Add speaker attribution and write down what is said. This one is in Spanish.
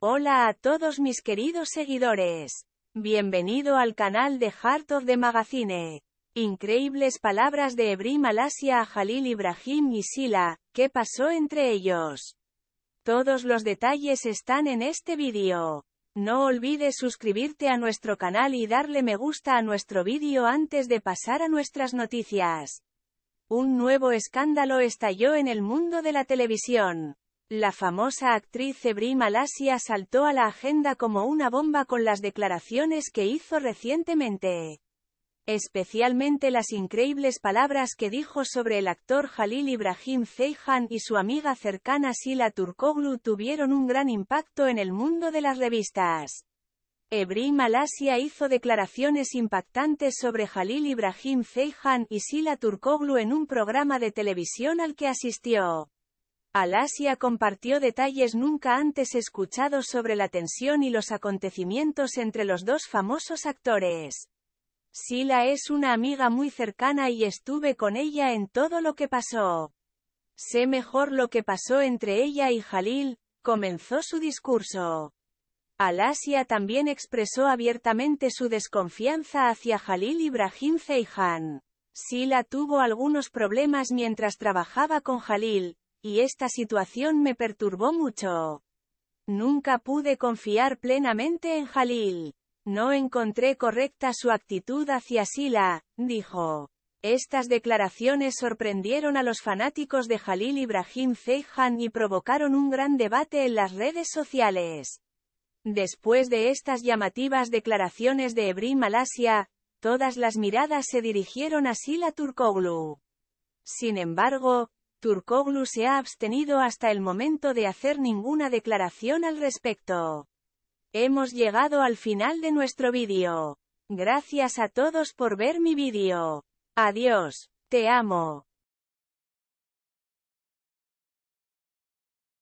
Speaker 1: Hola a todos mis queridos seguidores. Bienvenido al canal de Heart of the Magazine. Increíbles palabras de Ebrim Malasia a Jalil Ibrahim y Sila, ¿qué pasó entre ellos? Todos los detalles están en este vídeo. No olvides suscribirte a nuestro canal y darle me gusta a nuestro vídeo antes de pasar a nuestras noticias. Un nuevo escándalo estalló en el mundo de la televisión. La famosa actriz ebrim Malasia saltó a la agenda como una bomba con las declaraciones que hizo recientemente. Especialmente las increíbles palabras que dijo sobre el actor Jalil Ibrahim Ceyhan y su amiga cercana Sila Turkoglu tuvieron un gran impacto en el mundo de las revistas. Ebri Malasia hizo declaraciones impactantes sobre Halil Ibrahim Ceyhan y Sila Turkoglu en un programa de televisión al que asistió. Alasia compartió detalles nunca antes escuchados sobre la tensión y los acontecimientos entre los dos famosos actores. Sila es una amiga muy cercana y estuve con ella en todo lo que pasó. Sé mejor lo que pasó entre ella y Jalil, comenzó su discurso. Alasia también expresó abiertamente su desconfianza hacia Jalil Ibrahim Zeihan. Sila tuvo algunos problemas mientras trabajaba con Jalil, y esta situación me perturbó mucho. Nunca pude confiar plenamente en Jalil. No encontré correcta su actitud hacia Sila, dijo. Estas declaraciones sorprendieron a los fanáticos de Jalil Ibrahim Zeyhan y provocaron un gran debate en las redes sociales. Después de estas llamativas declaraciones de Ebrim Malasia, todas las miradas se dirigieron a Sila Turkoglu. Sin embargo, Turkoglu se ha abstenido hasta el momento de hacer ninguna declaración al respecto. Hemos llegado al final de nuestro vídeo. Gracias a todos por ver mi vídeo. Adiós. Te amo.